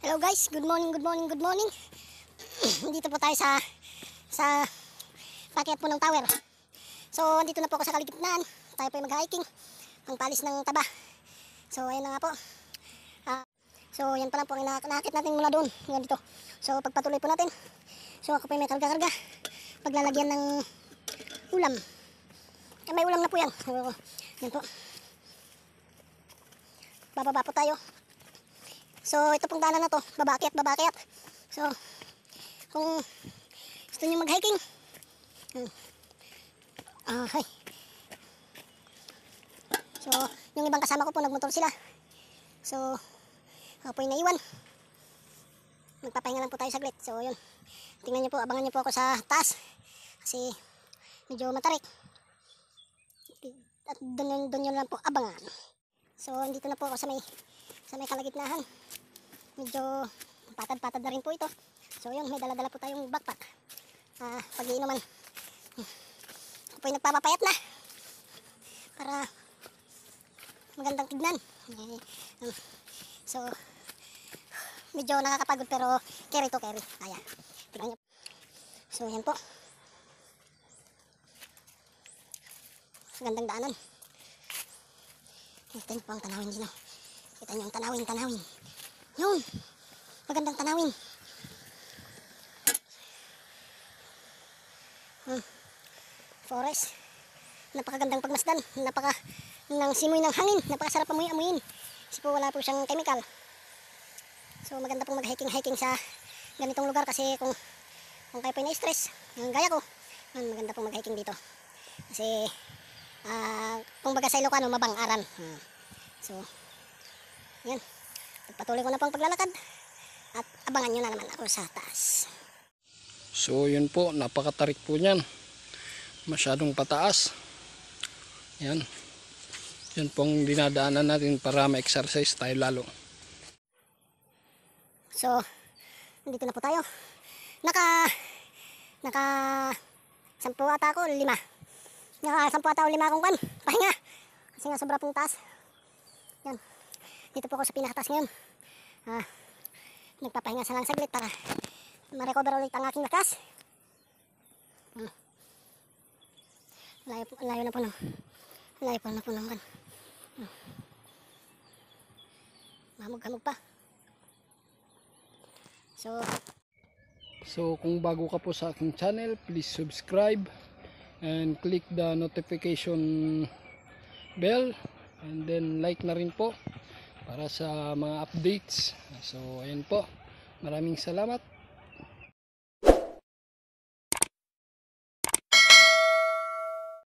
Hello guys, good morning, good morning, good morning. dito po tayo sa sa paket po ng tower. So, andito na po ako sa kaligitnaan. Tayo po ay mag-hiking. Ang palis ng taba. So, ayun na nga po. Uh, so, yan pa lang po ang nakakit natin muna doon. Yan dito. So, pagpatuloy po natin. So, ako po ay may karga-karga. Paglalagyan ng ulam. Eh, may ulam na po yan. So, yan po. Bababa po tayo. So, ito pong daanan na to. Babakyat, babakyat. So, kung gusto nyo mag-hiking, okay. Hmm. Ah, so, yung ibang kasama ko po, nagmotor sila. So, ako po yung naiwan. Magpapahinga lang po tayo saglit. So, yun. Tingnan nyo po, abangan nyo po ako sa taas. Kasi, medyo matarik. At doon yun, doon yun lang po, abangan. So, dito na po ako sa may sa may kalagitnahan medyo patad-patad na rin po ito so yun may dala-dala po tayong backpack ah, pag-iinuman ako po nagpapapayat na para magandang tignan eh, so medyo nakakapagod pero carry to carry kaya tignan nyo so yan po gandang daanan ito yung po ang tanawin dito Kita niyo ang tanawin, tanawin. Yun! Magandang tanawin. Hmm. Forest. Napakagandang pagmasdan. Napaka ng simoy ng hangin. Napakasarap amuy-amuyin. Kasi po wala po siyang chemical. So maganda pong mag-hiking-hiking sa ganitong lugar kasi kung kung kayo po na-stress, yung gaya ko, yun, maganda pong mag-hiking dito. Kasi, uh, kung baga sa Ilocano, mabang aran. Hmm. So, yun. At patuloy ko na pang paglalakad. At abangan nyo na naman ako sa taas. So yun po, napakatarik po niyan. Masyadong pataas. Yan. yun pong dinadaanan natin para ma-exercise tayo lalo. So, dito na po tayo. Naka, naka, sampu ata ako, lima. Naka, sampu ata ako, lima akong kwan. Pahinga. Kasi nga sobra pong taas. Yan dito po ako sa pinakataas ngayon ah, nagpapahinga sa lang saglit para ma-recover ulit ang aking lakas hmm. layo, layo na po ng layo po na po nung kan hmm. mahamog-hamog pa so so kung bago ka po sa aking channel please subscribe and click the notification bell and then like na rin po para sa mga updates so ayun po maraming salamat